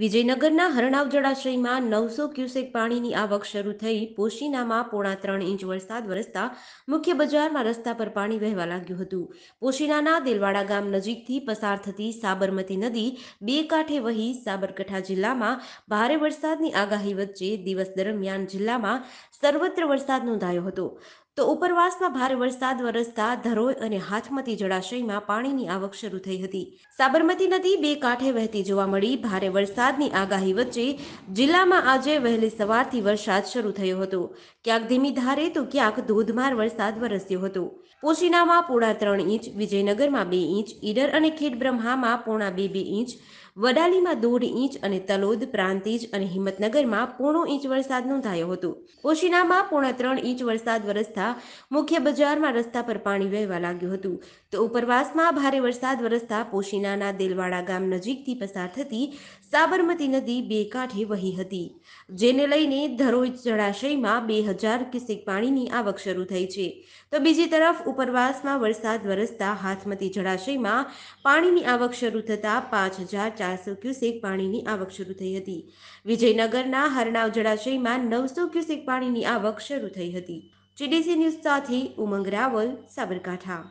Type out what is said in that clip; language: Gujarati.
વિજયનગરના હરણાવ જળાશયમાં નવસો ક્યુસેક પાણીની આવક શરૂ થઈ પોશીનામાં પોણા ત્રણ ઇંચ વરસાદ વરસતા મુખ્ય બજારમાં રસ્તા પર પાણી વહેવા લાગ્યું હતું પોશીનાના દેલવાડા ગામ નજીકથી પસાર થતી સાબરમતી નદી બે કાંઠે વહી સાબરકાંઠા જિલ્લામાં ભારે વરસાદની આગાહી વચ્ચે દિવસ દરમિયાન જિલ્લામાં સર્વત્ર વરસાદ નોંધાયો હતો તો ઉપરવાસમાં ભારે વરસાદ વરસતા ધરોઈ અને હાથમતી જળાશયમાં પાણીની આવક શરૂ થઈ હતી સાબરમતી નદી બે કાંઠે વહેતી જોવા મળી ભારે વરસાદની આગાહી વચ્ચે જિલ્લામાં આજે વહેલી સવારથી વરસાદ શરૂ થયો હતો ક્યાંક ધીમી ધારે તો ક્યાંક ધોધમાર વરસાદ વરસ્યો હતો પોશીનામાં પોણા ત્રણ ઇંચ વિજયનગરમાં બે ઇંચ ઈડર અને ખેડબ્રહ્મામાં પોણા બે બે ઇંચ વડાલીમાં દોઢ ઇંચ અને તલોદ પ્રાંતિજ અને હિંમતનગરમાં પોણો ઇંચ વરસાદ નોંધાયો હતો પોશીનામાં પોણા ત્રણ ઇંચ વરસાદ વરસતા પડતા મુખ્ય બજારમાં રસ્તા પર પાણી વહેવા લાગ્યું હતું તો ઉપરવાસમાં ભારે વરસાદ વરસતા પોશીનાના દેલવાડા ગામ નજીકથી પસાર થતી સાબરમતી નદી બે કાંઠે વહી હતી જેને લઈને ધરોઈ જળાશયમાં બે હજાર ક્યુસેક પાણીની આવક શરૂ થઈ છે તો બીજી તરફ ઉપરવાસમાં વરસાદ વરસતા હાથમતી જળાશયમાં પાણીની આવક શરૂ થતાં પાંચ હજાર ચારસો ક્યુસેક પાણીની આવક શરૂ થઈ હતી વિજયનગરના હરણાવ જળાશયમાં નવસો ક્યુસેક પાણીની આવક શરૂ થઈ હતી જીડીસી ન્યૂઝ સાથે ઉમંગ રાવલ સાબરકાંઠા